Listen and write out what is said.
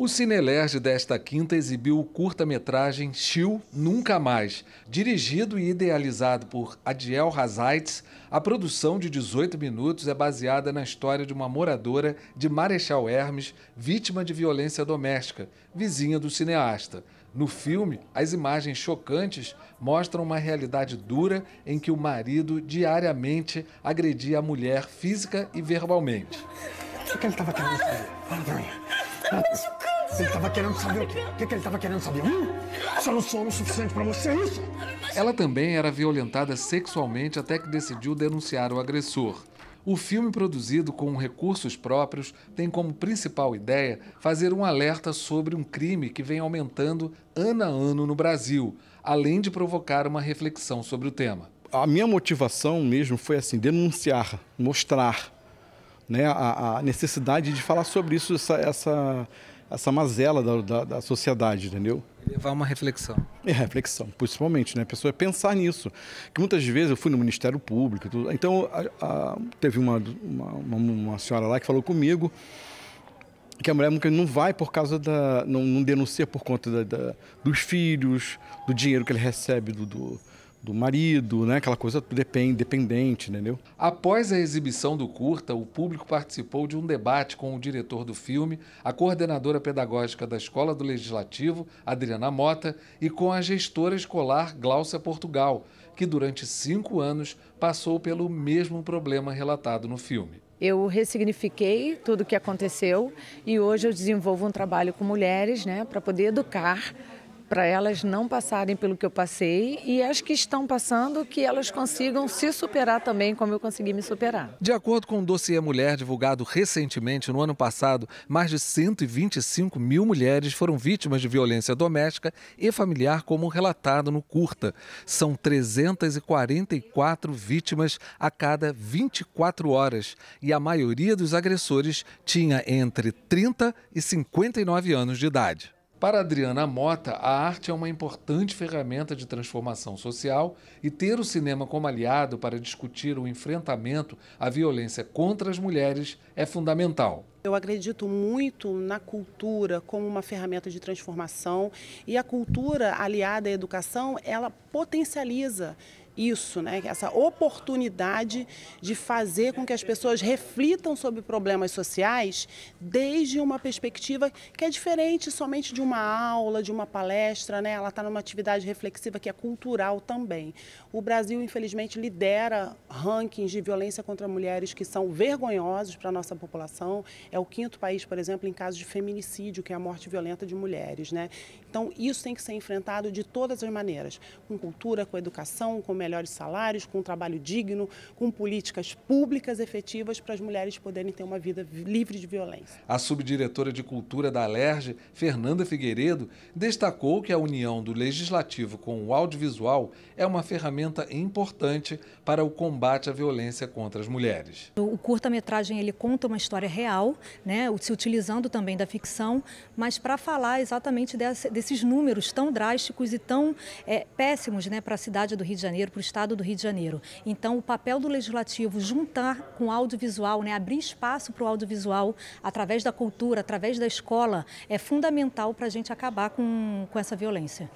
O Cinelerge desta quinta exibiu o curta-metragem Chill Nunca Mais. Dirigido e idealizado por Adiel Hazaitz, a produção de 18 minutos é baseada na história de uma moradora de Marechal Hermes, vítima de violência doméstica, vizinha do cineasta. No filme, as imagens chocantes mostram uma realidade dura em que o marido diariamente agredia a mulher física e verbalmente. O que ele estava querendo fazer? Fala pra mim. Ele tava querendo saber o quê? O que, que ele tava querendo saber? Hum? Você não sou o suficiente para você, é isso? Ela também era violentada sexualmente até que decidiu denunciar o agressor. O filme, produzido com recursos próprios, tem como principal ideia fazer um alerta sobre um crime que vem aumentando ano a ano no Brasil, além de provocar uma reflexão sobre o tema. A minha motivação mesmo foi assim: denunciar, mostrar né, a, a necessidade de falar sobre isso, essa, essa essa mazela da, da, da sociedade, entendeu? Levar uma reflexão. É, reflexão, principalmente, né? A pessoa é pensar nisso. Que muitas vezes eu fui no Ministério Público, tudo, então a, a, teve uma, uma, uma, senhora lá que falou comigo que a mulher não vai por causa da. não, não denuncia por conta da, da, dos filhos, do dinheiro que ele recebe do, do, do marido, né? Aquela coisa depend, dependente, entendeu? Após a exibição do curta, o público participou de um debate com o diretor do filme, a coordenadora pedagógica da Escola do Legislativo, Adriana Mota, e com a gestora escolar Gláucia Portugal, que durante cinco anos passou pelo mesmo problema relatado no filme. Eu ressignifiquei tudo o que aconteceu e hoje eu desenvolvo um trabalho com mulheres, né, para poder educar para elas não passarem pelo que eu passei e as que estão passando que elas consigam se superar também como eu consegui me superar. De acordo com o dossiê Mulher divulgado recentemente no ano passado, mais de 125 mil mulheres foram vítimas de violência doméstica e familiar, como relatado no curta. São 344 vítimas a cada 24 horas e a maioria dos agressores tinha entre 30 e 59 anos de idade. Para Adriana Mota, a arte é uma importante ferramenta de transformação social e ter o cinema como aliado para discutir o enfrentamento à violência contra as mulheres é fundamental. Eu acredito muito na cultura como uma ferramenta de transformação e a cultura aliada à educação, ela potencializa isso, né? essa oportunidade de fazer com que as pessoas reflitam sobre problemas sociais desde uma perspectiva que é diferente somente de uma aula, de uma palestra, né? ela está numa atividade reflexiva que é cultural também. O Brasil, infelizmente, lidera rankings de violência contra mulheres que são vergonhosos para a nossa população. É o quinto país, por exemplo, em casos de feminicídio, que é a morte violenta de mulheres. Né? Então, isso tem que ser enfrentado de todas as maneiras, com cultura, com educação, com melhor melhores salários, com um trabalho digno, com políticas públicas efetivas para as mulheres poderem ter uma vida livre de violência. A subdiretora de Cultura da Alerj, Fernanda Figueiredo, destacou que a união do legislativo com o audiovisual é uma ferramenta importante para o combate à violência contra as mulheres. O curta-metragem ele conta uma história real, né, se utilizando também da ficção, mas para falar exatamente desse, desses números tão drásticos e tão é, péssimos né, para a cidade do Rio de Janeiro, para o estado do Rio de Janeiro. Então, o papel do legislativo juntar com o audiovisual, né, abrir espaço para o audiovisual através da cultura, através da escola, é fundamental para a gente acabar com, com essa violência.